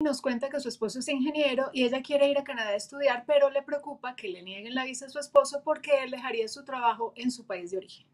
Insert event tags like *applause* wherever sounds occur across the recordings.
nos cuenta que su esposo es ingeniero y ella quiere ir a Canadá a estudiar, pero le preocupa que le nieguen la visa a su esposo porque él dejaría su trabajo en su país de origen.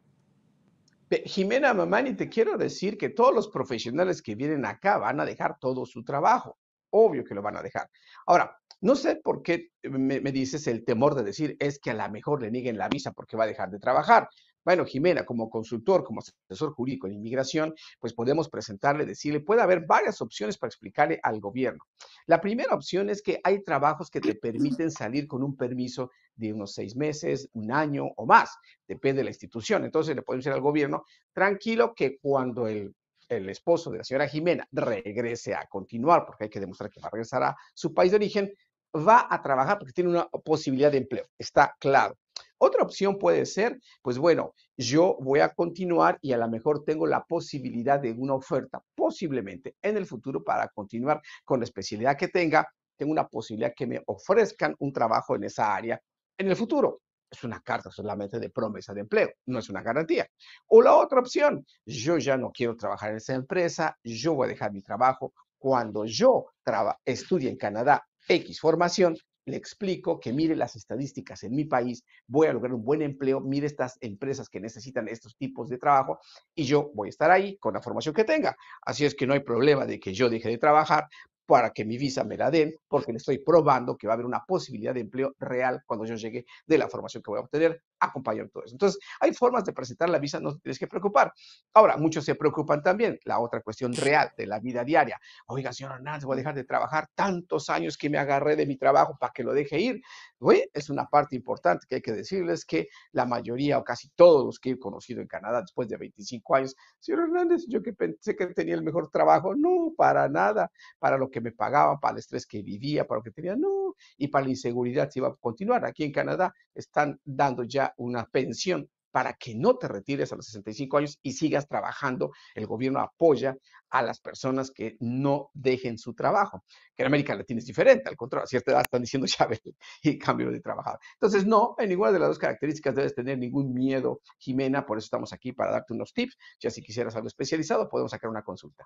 Jimena Mamani, te quiero decir que todos los profesionales que vienen acá van a dejar todo su trabajo. Obvio que lo van a dejar. Ahora, no sé por qué me, me dices el temor de decir es que a lo mejor le nieguen la visa porque va a dejar de trabajar. Bueno, Jimena, como consultor, como asesor jurídico en inmigración, pues podemos presentarle, decirle, puede haber varias opciones para explicarle al gobierno. La primera opción es que hay trabajos que te permiten salir con un permiso de unos seis meses, un año o más, depende de la institución. Entonces le podemos decir al gobierno, tranquilo que cuando el esposo de la señora Jimena regrese a continuar, porque hay que demostrar que va a regresar a su país de origen, va a trabajar porque tiene una posibilidad de empleo, está claro. Otra opción puede ser, pues bueno, yo voy a continuar y a lo mejor tengo la posibilidad de una oferta, posiblemente en el futuro para continuar con la especialidad que tenga, tengo una posibilidad que me ofrezcan un trabajo en esa área en el futuro. Es una carta solamente de promesa de empleo, no es una garantía. O la otra opción, yo ya no quiero trabajar en esa empresa, yo voy a dejar mi trabajo. Cuando yo estudie en Canadá X formación, le explico que mire las estadísticas en mi país, voy a lograr un buen empleo, mire estas empresas que necesitan estos tipos de trabajo y yo voy a estar ahí con la formación que tenga. Así es que no hay problema de que yo deje de trabajar para que mi visa me la den, porque le estoy probando que va a haber una posibilidad de empleo real cuando yo llegue de la formación que voy a obtener acompañar todo eso. Entonces, hay formas de presentar la visa, no te tienes que preocupar. Ahora, muchos se preocupan también, la otra cuestión real de la vida diaria. Oiga, señor Hernández, voy a dejar de trabajar tantos años que me agarré de mi trabajo para que lo deje ir. es una parte importante que hay que decirles que la mayoría o casi todos los que he conocido en Canadá después de 25 años, señor Hernández, yo que pensé que tenía el mejor trabajo, no, para nada, para lo que me pagaban, para el estrés que vivía, para lo que tenía, no, y para la inseguridad si iba a continuar. Aquí en Canadá están dando ya una pensión para que no te retires a los 65 años y sigas trabajando. El gobierno apoya a las personas que no dejen su trabajo, que en América Latina es diferente, al contrario, a cierta edad están diciendo *laughs* Chávez y cambio de trabajador. Entonces, no, en ninguna de las dos características debes tener ningún miedo, Jimena, por eso estamos aquí para darte unos tips. Ya si quisieras algo especializado, podemos sacar una consulta.